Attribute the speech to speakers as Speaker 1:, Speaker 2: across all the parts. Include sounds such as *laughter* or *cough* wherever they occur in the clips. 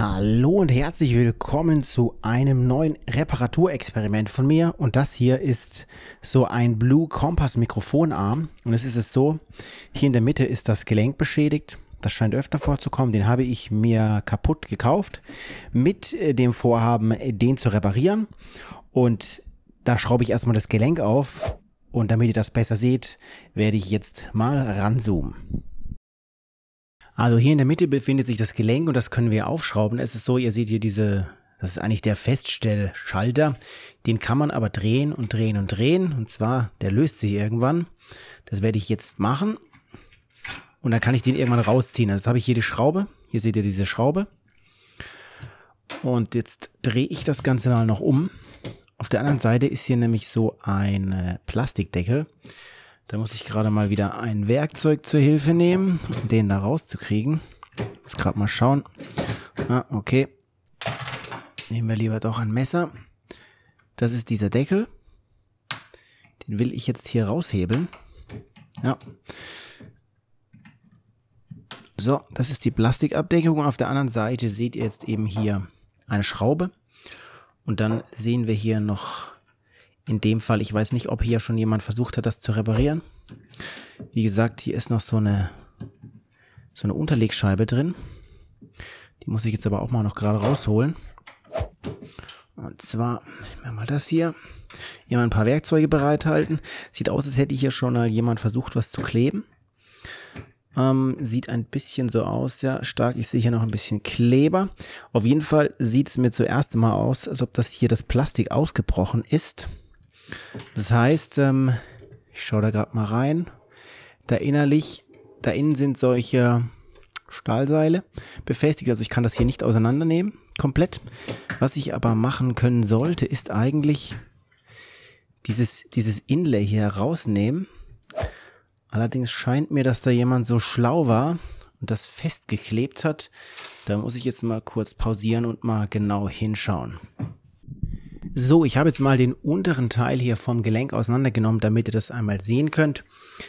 Speaker 1: Hallo und herzlich willkommen zu einem neuen Reparaturexperiment von mir. Und das hier ist so ein Blue Compass Mikrofonarm. Und es ist es so, hier in der Mitte ist das Gelenk beschädigt. Das scheint öfter vorzukommen. Den habe ich mir kaputt gekauft mit äh, dem Vorhaben, äh, den zu reparieren. Und da schraube ich erstmal das Gelenk auf. Und damit ihr das besser seht, werde ich jetzt mal ranzoomen. Also hier in der Mitte befindet sich das Gelenk und das können wir aufschrauben. Es ist so, ihr seht hier diese, das ist eigentlich der Feststellschalter. Den kann man aber drehen und drehen und drehen. Und zwar, der löst sich irgendwann. Das werde ich jetzt machen. Und dann kann ich den irgendwann rausziehen. Also jetzt habe ich hier die Schraube. Hier seht ihr diese Schraube. Und jetzt drehe ich das Ganze mal noch um. Auf der anderen Seite ist hier nämlich so ein Plastikdeckel. Da muss ich gerade mal wieder ein Werkzeug zur Hilfe nehmen, um den da rauszukriegen. Muss gerade mal schauen. Ah, okay. Nehmen wir lieber doch ein Messer. Das ist dieser Deckel. Den will ich jetzt hier raushebeln. Ja. So, das ist die Plastikabdeckung und auf der anderen Seite seht ihr jetzt eben hier eine Schraube. Und dann sehen wir hier noch in dem Fall, ich weiß nicht, ob hier schon jemand versucht hat, das zu reparieren. Wie gesagt, hier ist noch so eine, so eine Unterlegscheibe drin. Die muss ich jetzt aber auch mal noch gerade rausholen. Und zwar, ich nehmen mal das hier. Hier mal ein paar Werkzeuge bereithalten. Sieht aus, als hätte hier schon mal jemand versucht, was zu kleben. Ähm, sieht ein bisschen so aus, ja, stark. Ich sehe hier noch ein bisschen Kleber. Auf jeden Fall sieht es mir zuerst mal aus, als ob das hier das Plastik ausgebrochen ist. Das heißt, ähm, ich schaue da gerade mal rein. Da innerlich, da innen sind solche Stahlseile befestigt. Also ich kann das hier nicht auseinandernehmen, komplett. Was ich aber machen können sollte, ist eigentlich dieses, dieses Inlay hier rausnehmen. Allerdings scheint mir, dass da jemand so schlau war und das festgeklebt hat. Da muss ich jetzt mal kurz pausieren und mal genau hinschauen. So, ich habe jetzt mal den unteren Teil hier vom Gelenk auseinandergenommen, damit ihr das einmal sehen könnt.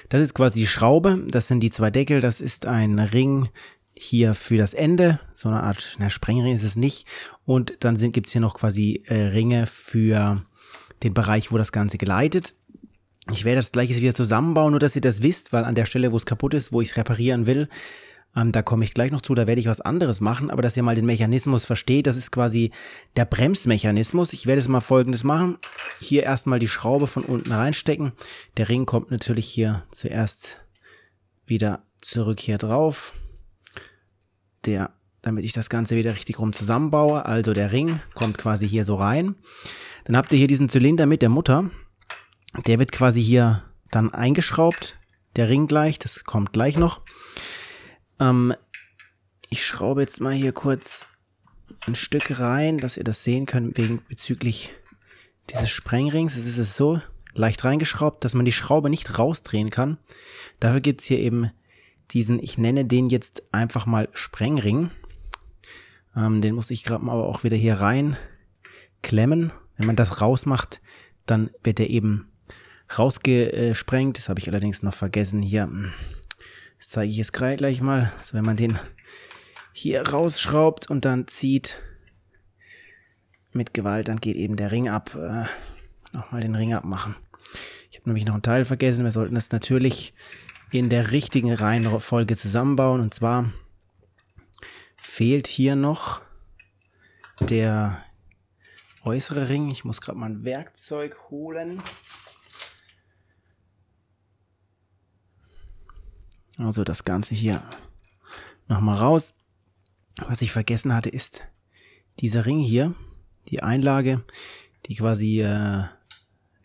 Speaker 1: Das ist quasi die Schraube, das sind die zwei Deckel, das ist ein Ring hier für das Ende, so eine Art na, Sprengring ist es nicht. Und dann gibt es hier noch quasi äh, Ringe für den Bereich, wo das Ganze geleitet. Ich werde das gleiche wieder zusammenbauen, nur dass ihr das wisst, weil an der Stelle, wo es kaputt ist, wo ich es reparieren will, ähm, da komme ich gleich noch zu, da werde ich was anderes machen, aber dass ihr mal den Mechanismus versteht, das ist quasi der Bremsmechanismus. Ich werde es mal folgendes machen. Hier erstmal die Schraube von unten reinstecken. Der Ring kommt natürlich hier zuerst wieder zurück hier drauf. Der, damit ich das Ganze wieder richtig rum zusammenbaue. Also der Ring kommt quasi hier so rein. Dann habt ihr hier diesen Zylinder mit der Mutter. Der wird quasi hier dann eingeschraubt. Der Ring gleich, das kommt gleich noch. Ähm, ich schraube jetzt mal hier kurz ein Stück rein, dass ihr das sehen könnt wegen bezüglich dieses Sprengrings. Es ist so leicht reingeschraubt, dass man die Schraube nicht rausdrehen kann. Dafür gibt's hier eben diesen, ich nenne den jetzt einfach mal Sprengring. Ähm, den muss ich gerade mal aber auch wieder hier rein klemmen. Wenn man das rausmacht, dann wird er eben rausgesprengt. Das habe ich allerdings noch vergessen hier hm. Das zeige ich jetzt gleich mal. Also wenn man den hier rausschraubt und dann zieht mit Gewalt, dann geht eben der Ring ab. Äh, Nochmal den Ring abmachen. Ich habe nämlich noch einen Teil vergessen. Wir sollten das natürlich in der richtigen Reihenfolge zusammenbauen. Und zwar fehlt hier noch der äußere Ring. Ich muss gerade mal ein Werkzeug holen. Also das Ganze hier nochmal raus. Was ich vergessen hatte, ist dieser Ring hier, die Einlage, die quasi äh,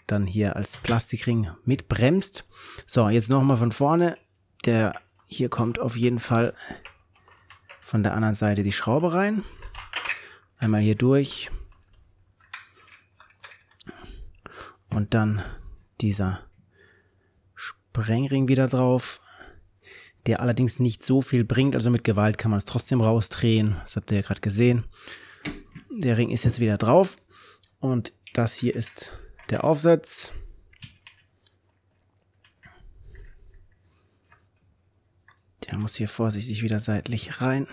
Speaker 1: dann hier als Plastikring mitbremst. So, jetzt nochmal von vorne. Der hier kommt auf jeden Fall von der anderen Seite die Schraube rein. Einmal hier durch. Und dann dieser Sprengring wieder drauf der allerdings nicht so viel bringt. Also mit Gewalt kann man es trotzdem rausdrehen. Das habt ihr ja gerade gesehen. Der Ring ist jetzt wieder drauf. Und das hier ist der Aufsatz. Der muss hier vorsichtig wieder seitlich rein,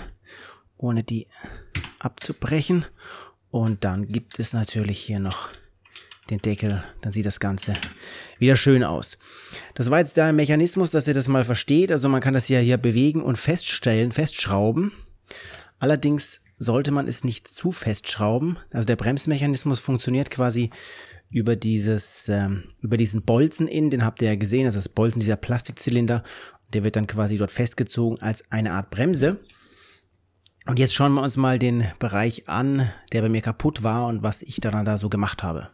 Speaker 1: ohne die abzubrechen. Und dann gibt es natürlich hier noch den Deckel, dann sieht das Ganze wieder schön aus. Das war jetzt der Mechanismus, dass ihr das mal versteht. Also man kann das ja hier bewegen und feststellen, festschrauben. Allerdings sollte man es nicht zu festschrauben. Also der Bremsmechanismus funktioniert quasi über dieses, ähm, über diesen Bolzen innen. den habt ihr ja gesehen, also das Bolzen dieser Plastikzylinder. Der wird dann quasi dort festgezogen als eine Art Bremse. Und jetzt schauen wir uns mal den Bereich an, der bei mir kaputt war und was ich dann da so gemacht habe.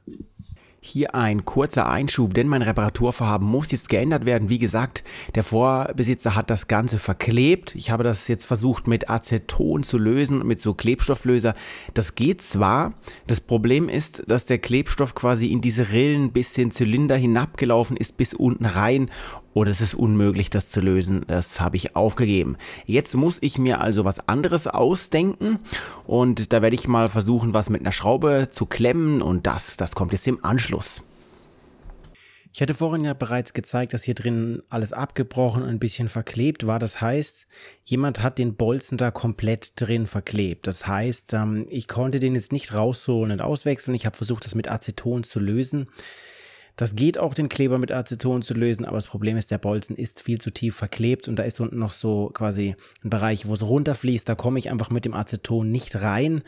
Speaker 1: Hier ein kurzer Einschub, denn mein Reparaturvorhaben muss jetzt geändert werden. Wie gesagt, der Vorbesitzer hat das Ganze verklebt. Ich habe das jetzt versucht mit Aceton zu lösen, mit so Klebstofflöser. Das geht zwar, das Problem ist, dass der Klebstoff quasi in diese Rillen bis den Zylinder hinabgelaufen ist, bis unten rein oder es ist unmöglich, das zu lösen, das habe ich aufgegeben. Jetzt muss ich mir also was anderes ausdenken und da werde ich mal versuchen, was mit einer Schraube zu klemmen und das, das kommt jetzt im Anschluss. Ich hatte vorhin ja bereits gezeigt, dass hier drin alles abgebrochen und ein bisschen verklebt war. Das heißt, jemand hat den Bolzen da komplett drin verklebt. Das heißt, ähm, ich konnte den jetzt nicht rausholen und auswechseln. Ich habe versucht, das mit Aceton zu lösen. Das geht auch, den Kleber mit Aceton zu lösen, aber das Problem ist, der Bolzen ist viel zu tief verklebt und da ist unten noch so quasi ein Bereich, wo es runterfließt. Da komme ich einfach mit dem Aceton nicht rein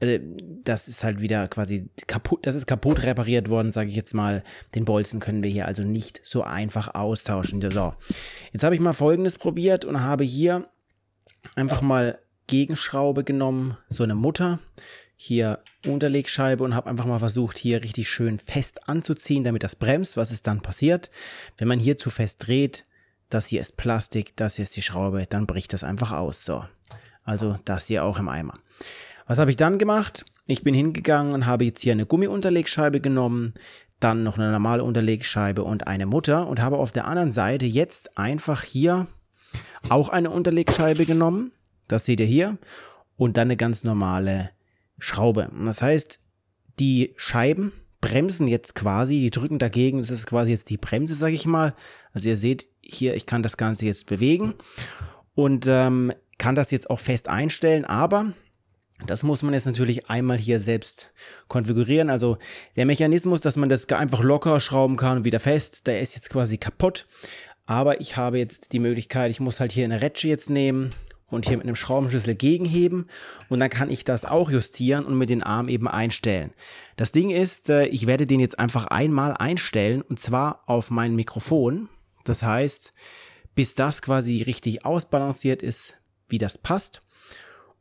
Speaker 1: äh, das ist halt wieder quasi kaputt, das ist kaputt repariert worden, sage ich jetzt mal. Den Bolzen können wir hier also nicht so einfach austauschen. So, jetzt habe ich mal folgendes probiert und habe hier einfach mal Gegenschraube genommen, so eine Mutter hier Unterlegscheibe und habe einfach mal versucht, hier richtig schön fest anzuziehen, damit das bremst. Was ist dann passiert? Wenn man hier zu fest dreht, das hier ist Plastik, das hier ist die Schraube, dann bricht das einfach aus. So, also das hier auch im Eimer. Was habe ich dann gemacht? Ich bin hingegangen und habe jetzt hier eine Gummiunterlegscheibe genommen, dann noch eine normale Unterlegscheibe und eine Mutter und habe auf der anderen Seite jetzt einfach hier auch eine Unterlegscheibe genommen. Das seht ihr hier. Und dann eine ganz normale Schraube. Das heißt, die Scheiben bremsen jetzt quasi, die drücken dagegen, das ist quasi jetzt die Bremse, sage ich mal. Also ihr seht hier, ich kann das Ganze jetzt bewegen und ähm, kann das jetzt auch fest einstellen, aber das muss man jetzt natürlich einmal hier selbst konfigurieren. Also der Mechanismus, dass man das einfach locker schrauben kann und wieder fest, der ist jetzt quasi kaputt. Aber ich habe jetzt die Möglichkeit, ich muss halt hier eine Retsche jetzt nehmen und hier mit einem Schraubenschlüssel gegenheben und dann kann ich das auch justieren und mit den Arm eben einstellen. Das Ding ist, äh, ich werde den jetzt einfach einmal einstellen und zwar auf mein Mikrofon. Das heißt, bis das quasi richtig ausbalanciert ist, wie das passt.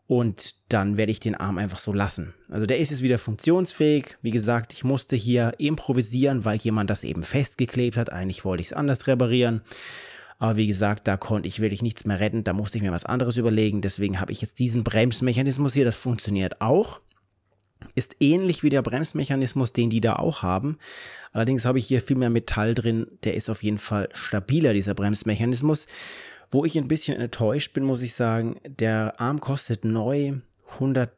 Speaker 1: Und dann werde ich den Arm einfach so lassen. Also der ist jetzt wieder funktionsfähig. Wie gesagt, ich musste hier improvisieren, weil jemand das eben festgeklebt hat. Eigentlich wollte ich es anders reparieren. Aber wie gesagt, da konnte ich wirklich nichts mehr retten. Da musste ich mir was anderes überlegen. Deswegen habe ich jetzt diesen Bremsmechanismus hier. Das funktioniert auch. Ist ähnlich wie der Bremsmechanismus, den die da auch haben. Allerdings habe ich hier viel mehr Metall drin. Der ist auf jeden Fall stabiler, dieser Bremsmechanismus. Wo ich ein bisschen enttäuscht bin, muss ich sagen, der Arm kostet neu 110,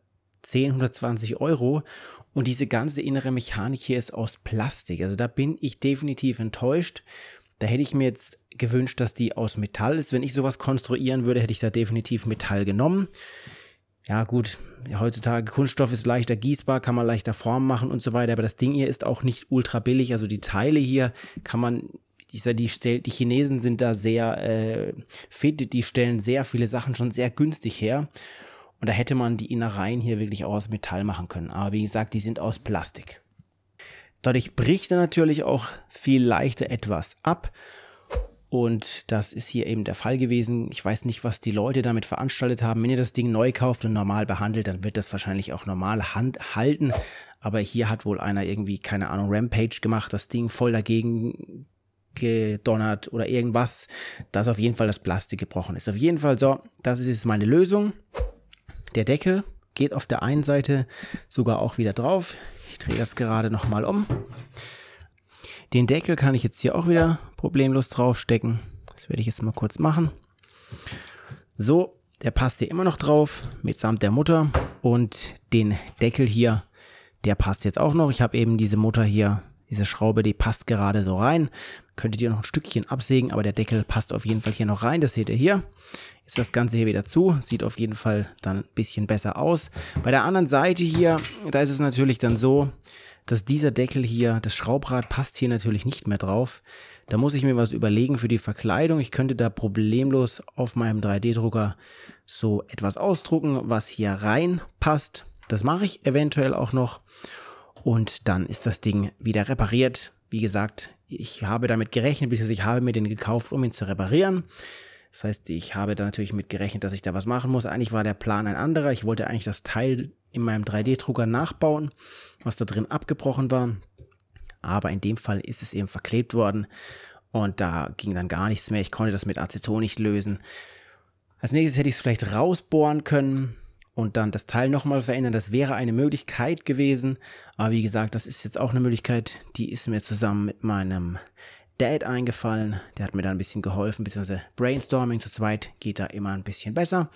Speaker 1: 120 Euro und diese ganze innere Mechanik hier ist aus Plastik. Also da bin ich definitiv enttäuscht. Da hätte ich mir jetzt gewünscht, dass die aus Metall ist. Wenn ich sowas konstruieren würde, hätte ich da definitiv Metall genommen. Ja gut, heutzutage Kunststoff ist leichter gießbar, kann man leichter Formen machen und so weiter, aber das Ding hier ist auch nicht ultra billig. Also die Teile hier kann man die, die, Chinesen sind da sehr äh, fit, die stellen sehr viele Sachen schon sehr günstig her. Und da hätte man die Innereien hier wirklich auch aus Metall machen können. Aber wie gesagt, die sind aus Plastik. Dadurch bricht er natürlich auch viel leichter etwas ab. Und das ist hier eben der Fall gewesen. Ich weiß nicht, was die Leute damit veranstaltet haben. Wenn ihr das Ding neu kauft und normal behandelt, dann wird das wahrscheinlich auch normal hand halten. Aber hier hat wohl einer irgendwie, keine Ahnung, Rampage gemacht, das Ding voll dagegen gedonnert oder irgendwas, dass auf jeden Fall das Plastik gebrochen ist. Auf jeden Fall so, das ist jetzt meine Lösung. Der Deckel, geht auf der einen Seite sogar auch wieder drauf. Ich drehe das gerade nochmal um. Den Deckel kann ich jetzt hier auch wieder problemlos draufstecken. Das werde ich jetzt mal kurz machen. So, der passt hier immer noch drauf, mitsamt der Mutter. Und den Deckel hier, der passt jetzt auch noch. Ich habe eben diese Mutter hier, diese Schraube, die passt gerade so rein könntet ihr noch ein Stückchen absägen, aber der Deckel passt auf jeden Fall hier noch rein. Das seht ihr hier. Ist das Ganze hier wieder zu. Sieht auf jeden Fall dann ein bisschen besser aus. Bei der anderen Seite hier, da ist es natürlich dann so, dass dieser Deckel hier, das Schraubrad passt hier natürlich nicht mehr drauf. Da muss ich mir was überlegen für die Verkleidung. Ich könnte da problemlos auf meinem 3D-Drucker so etwas ausdrucken, was hier reinpasst. Das mache ich eventuell auch noch. Und dann ist das Ding wieder repariert. Wie gesagt, ich habe damit gerechnet, bzw. ich habe mir den gekauft, um ihn zu reparieren. Das heißt, ich habe da natürlich mit gerechnet, dass ich da was machen muss. Eigentlich war der Plan ein anderer. Ich wollte eigentlich das Teil in meinem 3D-Drucker nachbauen, was da drin abgebrochen war. Aber in dem Fall ist es eben verklebt worden und da ging dann gar nichts mehr. Ich konnte das mit Aceton nicht lösen. Als nächstes hätte ich es vielleicht rausbohren können und dann das Teil nochmal verändern. Das wäre eine Möglichkeit gewesen. Aber wie gesagt, das ist jetzt auch eine Möglichkeit, die ist mir zusammen mit meinem Dad eingefallen. Der hat mir da ein bisschen geholfen, beziehungsweise Brainstorming zu zweit geht da immer ein bisschen besser.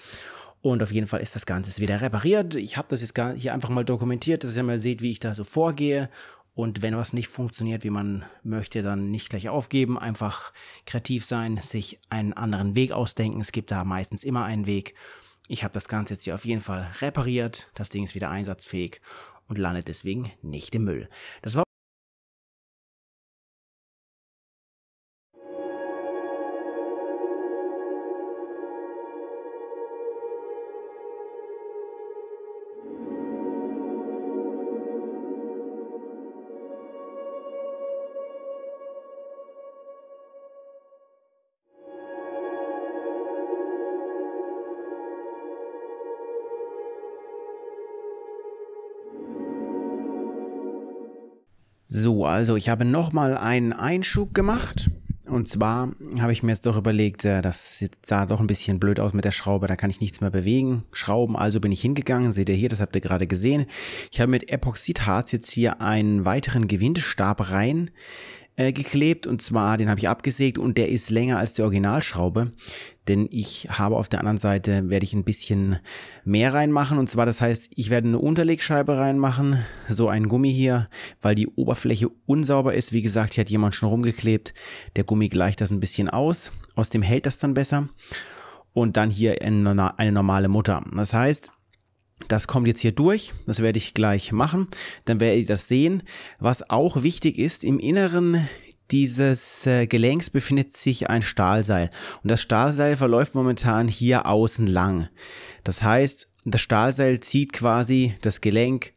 Speaker 1: Und auf jeden Fall ist das Ganze wieder repariert. Ich habe das jetzt hier einfach mal dokumentiert, dass ihr mal seht, wie ich da so vorgehe. Und wenn was nicht funktioniert, wie man möchte, dann nicht gleich aufgeben, einfach kreativ sein, sich einen anderen Weg ausdenken. Es gibt da meistens immer einen Weg. Ich habe das Ganze jetzt hier auf jeden Fall repariert. Das Ding ist wieder einsatzfähig und landet deswegen nicht im Müll. Das war So, also ich habe nochmal einen Einschub gemacht. Und zwar habe ich mir jetzt doch überlegt, äh, das sah doch ein bisschen blöd aus mit der Schraube, da kann ich nichts mehr bewegen. Schrauben, also bin ich hingegangen, seht ihr hier, das habt ihr gerade gesehen. Ich habe mit Epoxidharz jetzt hier einen weiteren Gewindestab rein äh, geklebt und zwar den habe ich abgesägt und der ist länger als die Originalschraube, denn ich habe auf der anderen Seite, werde ich ein bisschen mehr reinmachen und zwar das heißt, ich werde eine Unterlegscheibe reinmachen, so ein Gummi hier, weil die Oberfläche unsauber ist, wie gesagt, hier hat jemand schon rumgeklebt, der Gummi gleicht das ein bisschen aus, aus dem hält das dann besser und dann hier eine, eine normale Mutter. Das heißt, das kommt jetzt hier durch, das werde ich gleich machen, dann werdet ihr das sehen. Was auch wichtig ist, im Inneren dieses äh, Gelenks befindet sich ein Stahlseil und das Stahlseil verläuft momentan hier außen lang. Das heißt, das Stahlseil zieht quasi das Gelenk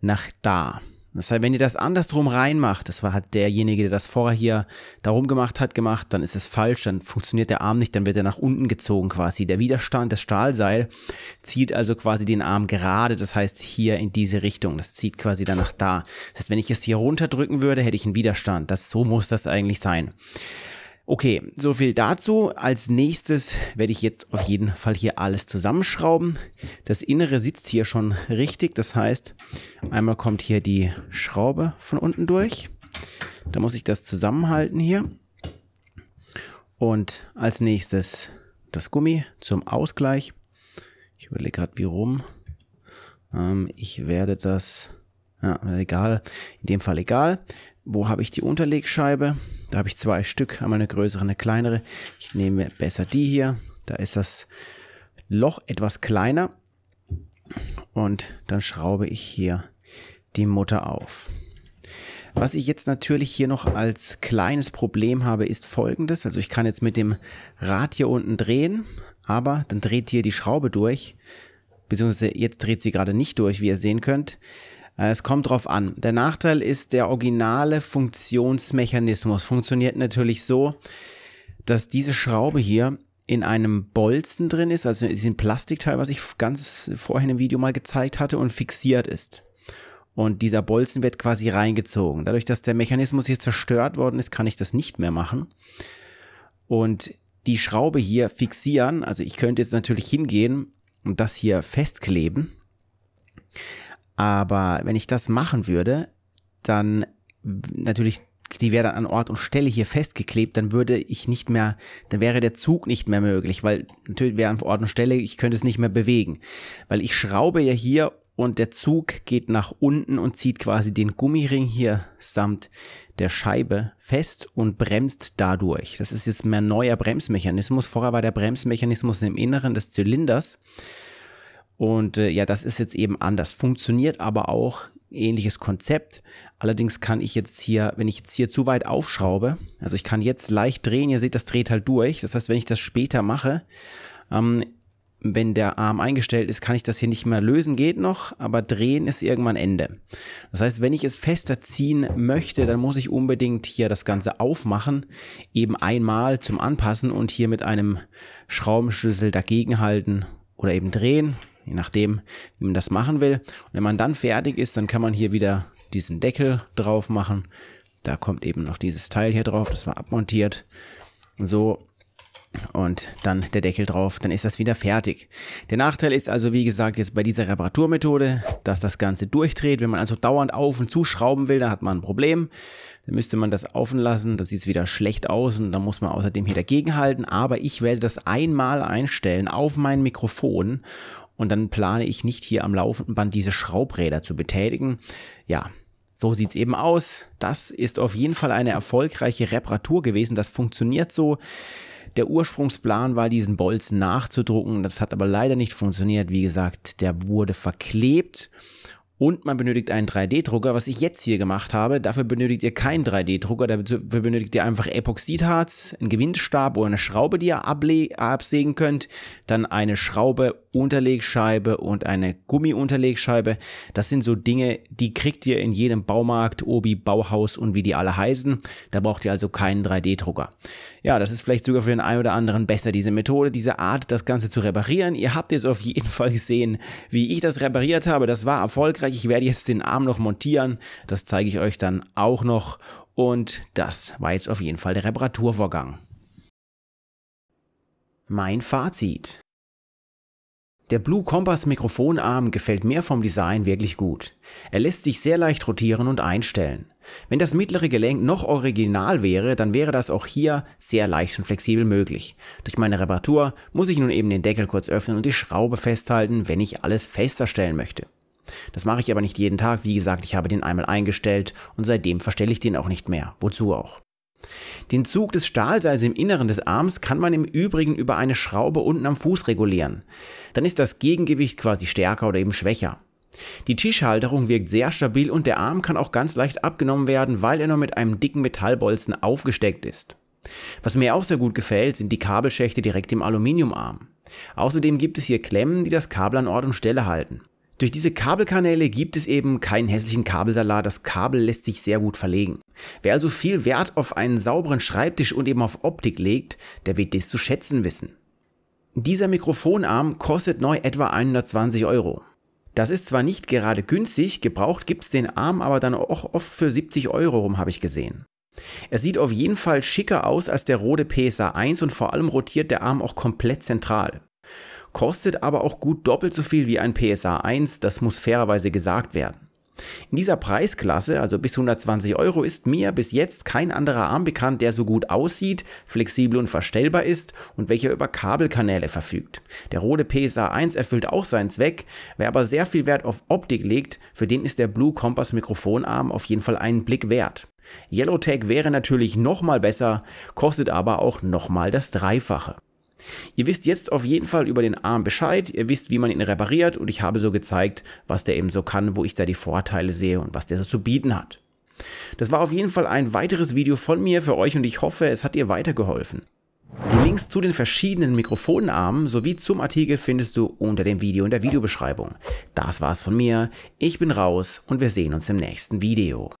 Speaker 1: nach da. Das heißt, wenn ihr das andersrum reinmacht, das war halt derjenige, der das vorher hier darum gemacht hat, gemacht, dann ist es falsch, dann funktioniert der Arm nicht, dann wird er nach unten gezogen quasi. Der Widerstand, des Stahlseil zieht also quasi den Arm gerade, das heißt hier in diese Richtung, das zieht quasi dann nach da. Das heißt, wenn ich es hier runterdrücken würde, hätte ich einen Widerstand. Das, so muss das eigentlich sein. Okay, so viel dazu. Als nächstes werde ich jetzt auf jeden Fall hier alles zusammenschrauben. Das Innere sitzt hier schon richtig. Das heißt, einmal kommt hier die Schraube von unten durch. Da muss ich das zusammenhalten hier. Und als nächstes das Gummi zum Ausgleich. Ich überlege gerade, wie rum. Ähm, ich werde das... Ja, egal. In dem Fall egal. Wo habe ich die Unterlegscheibe? Da habe ich zwei Stück, einmal eine größere, eine kleinere. Ich nehme besser die hier. Da ist das Loch etwas kleiner. Und dann schraube ich hier die Mutter auf. Was ich jetzt natürlich hier noch als kleines Problem habe, ist folgendes. Also ich kann jetzt mit dem Rad hier unten drehen, aber dann dreht hier die Schraube durch. Beziehungsweise jetzt dreht sie gerade nicht durch, wie ihr sehen könnt. Äh, es kommt drauf an. Der Nachteil ist, der originale Funktionsmechanismus funktioniert natürlich so, dass diese Schraube hier in einem Bolzen drin ist, also in ein Plastikteil, was ich ganz vorhin im Video mal gezeigt hatte und fixiert ist. Und dieser Bolzen wird quasi reingezogen. Dadurch, dass der Mechanismus hier zerstört worden ist, kann ich das nicht mehr machen. Und die Schraube hier fixieren, also ich könnte jetzt natürlich hingehen und das hier festkleben. Aber wenn ich das machen würde, dann natürlich, die wäre dann an Ort und Stelle hier festgeklebt, dann würde ich nicht mehr, dann wäre der Zug nicht mehr möglich, weil natürlich wäre an Ort und Stelle, ich könnte es nicht mehr bewegen. Weil ich schraube ja hier und der Zug geht nach unten und zieht quasi den Gummiring hier samt der Scheibe fest und bremst dadurch. Das ist jetzt mehr neuer Bremsmechanismus. Vorher war der Bremsmechanismus im Inneren des Zylinders und äh, ja, das ist jetzt eben anders. Funktioniert aber auch ähnliches Konzept. Allerdings kann ich jetzt hier, wenn ich jetzt hier zu weit aufschraube, also ich kann jetzt leicht drehen, ihr seht, das dreht halt durch. Das heißt, wenn ich das später mache, ähm, wenn der Arm eingestellt ist, kann ich das hier nicht mehr lösen, geht noch, aber drehen ist irgendwann Ende. Das heißt, wenn ich es fester ziehen möchte, dann muss ich unbedingt hier das Ganze aufmachen, eben einmal zum Anpassen und hier mit einem Schraubenschlüssel dagegen halten oder eben drehen je nachdem, wie man das machen will. Und wenn man dann fertig ist, dann kann man hier wieder diesen Deckel drauf machen. Da kommt eben noch dieses Teil hier drauf, das war abmontiert. So, und dann der Deckel drauf, dann ist das wieder fertig. Der Nachteil ist also, wie gesagt, jetzt bei dieser Reparaturmethode, dass das Ganze durchdreht. Wenn man also dauernd auf und zuschrauben will, dann hat man ein Problem. Dann müsste man das offen lassen, dann sieht es wieder schlecht aus und dann muss man außerdem hier dagegen halten. Aber ich werde das einmal einstellen auf mein Mikrofon und dann plane ich nicht hier am laufenden Band diese Schraubräder zu betätigen. Ja, so sieht's eben aus. Das ist auf jeden Fall eine erfolgreiche Reparatur gewesen. Das funktioniert so. Der Ursprungsplan war, diesen Bolz nachzudrucken. Das hat aber leider nicht funktioniert. Wie gesagt, der wurde verklebt und man benötigt einen 3D-Drucker, was ich jetzt hier gemacht habe. Dafür benötigt ihr keinen 3D-Drucker, dafür benötigt ihr einfach Epoxidharz, einen Gewindstab oder eine Schraube, die ihr absägen könnt, dann eine Schraube Unterlegscheibe und eine Gummiunterlegscheibe. Das sind so Dinge, die kriegt ihr in jedem Baumarkt, Obi, Bauhaus und wie die alle heißen. Da braucht ihr also keinen 3D-Drucker. Ja, das ist vielleicht sogar für den einen oder anderen besser, diese Methode, diese Art, das Ganze zu reparieren. Ihr habt jetzt auf jeden *laughs* Fall gesehen, wie ich das repariert habe. Das war erfolgreich. Ich werde jetzt den Arm noch montieren. Das zeige ich euch dann auch noch. Und das war jetzt auf jeden Fall der Reparaturvorgang. Mein Fazit. Der Blue Compass Mikrofonarm gefällt mir vom Design wirklich gut. Er lässt sich sehr leicht rotieren und einstellen. Wenn das mittlere Gelenk noch original wäre, dann wäre das auch hier sehr leicht und flexibel möglich. Durch meine Reparatur muss ich nun eben den Deckel kurz öffnen und die Schraube festhalten, wenn ich alles fester stellen möchte. Das mache ich aber nicht jeden Tag, wie gesagt, ich habe den einmal eingestellt und seitdem verstelle ich den auch nicht mehr, wozu auch. Den Zug des Stahlseils im Inneren des Arms kann man im Übrigen über eine Schraube unten am Fuß regulieren. Dann ist das Gegengewicht quasi stärker oder eben schwächer. Die Tischhalterung wirkt sehr stabil und der Arm kann auch ganz leicht abgenommen werden, weil er nur mit einem dicken Metallbolzen aufgesteckt ist. Was mir auch sehr gut gefällt, sind die Kabelschächte direkt im Aluminiumarm. Außerdem gibt es hier Klemmen, die das Kabel an Ort und Stelle halten. Durch diese Kabelkanäle gibt es eben keinen hässlichen Kabelsalat, das Kabel lässt sich sehr gut verlegen. Wer also viel Wert auf einen sauberen Schreibtisch und eben auf Optik legt, der wird dies zu schätzen wissen. Dieser Mikrofonarm kostet neu etwa 120 Euro. Das ist zwar nicht gerade günstig, gebraucht gibt's den Arm aber dann auch oft für 70 Euro rum, habe ich gesehen. Er sieht auf jeden Fall schicker aus als der Rode PSA 1 und vor allem rotiert der Arm auch komplett zentral. Kostet aber auch gut doppelt so viel wie ein PSA 1, das muss fairerweise gesagt werden. In dieser Preisklasse, also bis 120 Euro, ist mir bis jetzt kein anderer Arm bekannt, der so gut aussieht, flexibel und verstellbar ist und welcher über Kabelkanäle verfügt. Der Rode PSA 1 erfüllt auch seinen Zweck. Wer aber sehr viel Wert auf Optik legt, für den ist der Blue Compass Mikrofonarm auf jeden Fall einen Blick wert. Yellowtag wäre natürlich nochmal besser, kostet aber auch nochmal das Dreifache. Ihr wisst jetzt auf jeden Fall über den Arm Bescheid, ihr wisst, wie man ihn repariert und ich habe so gezeigt, was der eben so kann, wo ich da die Vorteile sehe und was der so zu bieten hat. Das war auf jeden Fall ein weiteres Video von mir für euch und ich hoffe, es hat dir weitergeholfen. Die Links zu den verschiedenen Mikrofonarmen sowie zum Artikel findest du unter dem Video in der Videobeschreibung. Das war's von mir, ich bin raus und wir sehen uns im nächsten Video.